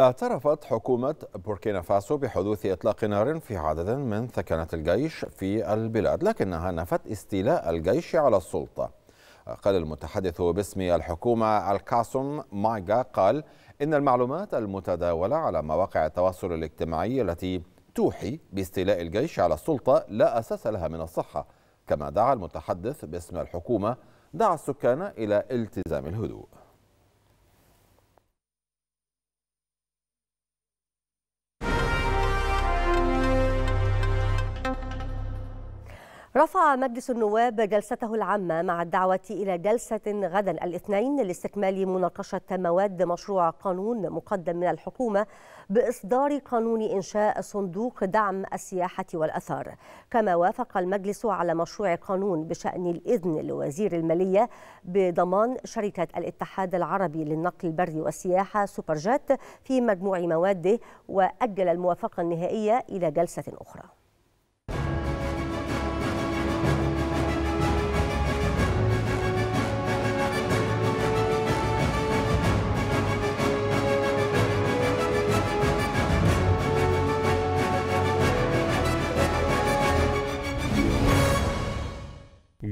اعترفت حكومة بوركينا فاسو بحدوث إطلاق نار في عدد من ثكنات الجيش في البلاد لكنها نفت استيلاء الجيش على السلطة قال المتحدث باسم الحكومة الكاسوم مايغا قال إن المعلومات المتداولة على مواقع التواصل الاجتماعي التي توحي باستيلاء الجيش على السلطة لا أساس لها من الصحة كما دعا المتحدث باسم الحكومة دعا السكان إلى التزام الهدوء رفع مجلس النواب جلسته العامة مع الدعوة إلى جلسة غدا الاثنين لاستكمال مناقشة مواد مشروع قانون مقدم من الحكومة بإصدار قانون إنشاء صندوق دعم السياحة والأثار كما وافق المجلس على مشروع قانون بشأن الإذن لوزير المالية بضمان شركة الاتحاد العربي للنقل البري والسياحة سوبرجات في مجموع مواده وأجل الموافقة النهائية إلى جلسة أخرى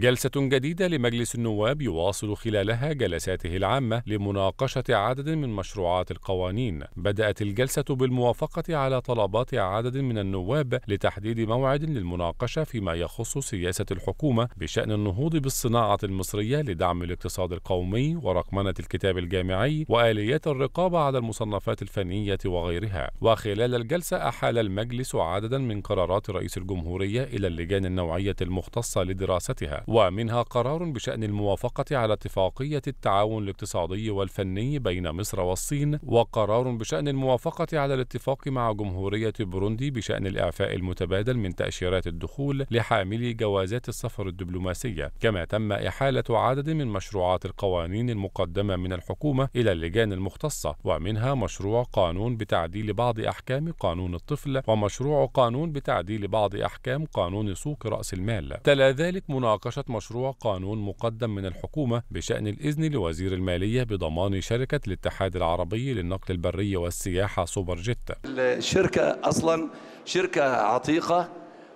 جلسة جديدة لمجلس النواب يواصل خلالها جلساته العامة لمناقشة عدد من مشروعات القوانين. بدأت الجلسة بالموافقة على طلبات عدد من النواب لتحديد موعد للمناقشة فيما يخص سياسة الحكومة بشأن النهوض بالصناعة المصرية لدعم الاقتصاد القومي ورقمنة الكتاب الجامعي وآليات الرقابة على المصنفات الفنية وغيرها. وخلال الجلسة أحال المجلس عددا من قرارات رئيس الجمهورية إلى اللجان النوعية المختصة لدراستها. ومنها قرار بشأن الموافقة على اتفاقية التعاون الاقتصادي والفني بين مصر والصين وقرار بشأن الموافقة على الاتفاق مع جمهورية بوروندي بشأن الإعفاء المتبادل من تأشيرات الدخول لحاملي جوازات السفر الدبلوماسية كما تم إحالة عدد من مشروعات القوانين المقدمة من الحكومة إلى اللجان المختصة ومنها مشروع قانون بتعديل بعض أحكام قانون الطفل ومشروع قانون بتعديل بعض أحكام قانون سوق رأس المال تلا ذلك مناقشة مناقشة مشروع قانون مقدم من الحكومة بشأن الإذن لوزير المالية بضمان شركة الاتحاد العربي للنقل البري والسياحة سوبر جيت الشركة أصلا شركة عتيقة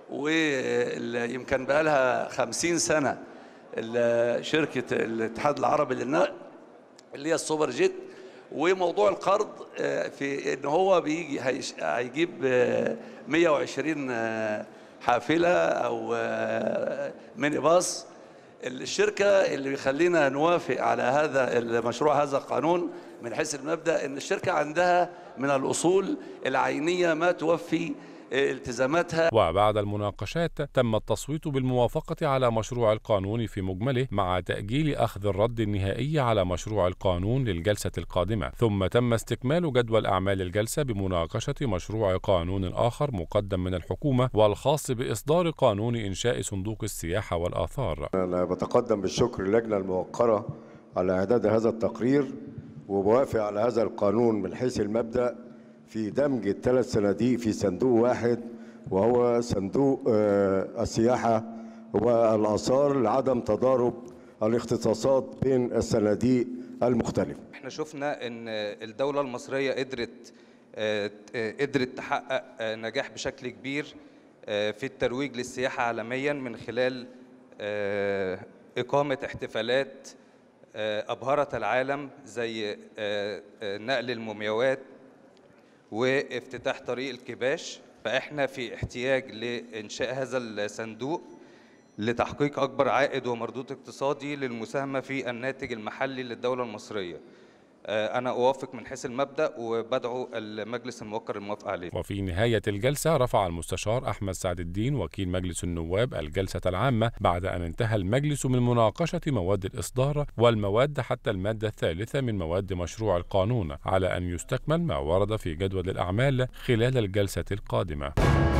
ويمكن بقى لها 50 سنة شركة الاتحاد العربي للنقل اللي هي السوبر جيت وموضوع القرض آه، في ان هو بيجي هيجيب 120 آه، حافله او آه، ميني باص الشركه اللي بيخلينا نوافق على هذا المشروع هذا القانون من حيث المبدا ان الشركه عندها من الاصول العينيه ما توفي التزاماتها وبعد المناقشات تم التصويت بالموافقة على مشروع القانون في مجمله مع تأجيل أخذ الرد النهائي على مشروع القانون للجلسة القادمة ثم تم استكمال جدول أعمال الجلسة بمناقشة مشروع قانون آخر مقدم من الحكومة والخاص بإصدار قانون إنشاء صندوق السياحة والآثار أنا بتقدم بالشكر للجنة الموقرة على إعداد هذا التقرير وبوافق على هذا القانون من حيث المبدأ في دمج الثلاث صناديق في صندوق واحد وهو صندوق آه، السياحة والآثار لعدم تضارب الاختصاصات بين الصناديق المختلفة احنا شفنا ان الدولة المصرية قدرت آه، قدرت تحقق آه، نجاح بشكل كبير في الترويج للسياحة عالميا من خلال إقامة احتفالات أبهرت العالم زي نقل المومياوات وافتتاح طريق الكباش فاحنا في احتياج لانشاء هذا الصندوق لتحقيق اكبر عائد ومردود اقتصادي للمساهمه في الناتج المحلي للدوله المصريه آه، أنا أوافق من حيث المبدأ وبدعو المجلس الموقر الموافقة عليه وفي نهاية الجلسة رفع المستشار أحمد سعد الدين وكيل مجلس النواب الجلسة العامة بعد أن انتهى المجلس من مناقشة مواد الإصدار والمواد حتى المادة الثالثة من مواد مشروع القانون على أن يستكمل ما ورد في جدول الأعمال خلال الجلسة القادمة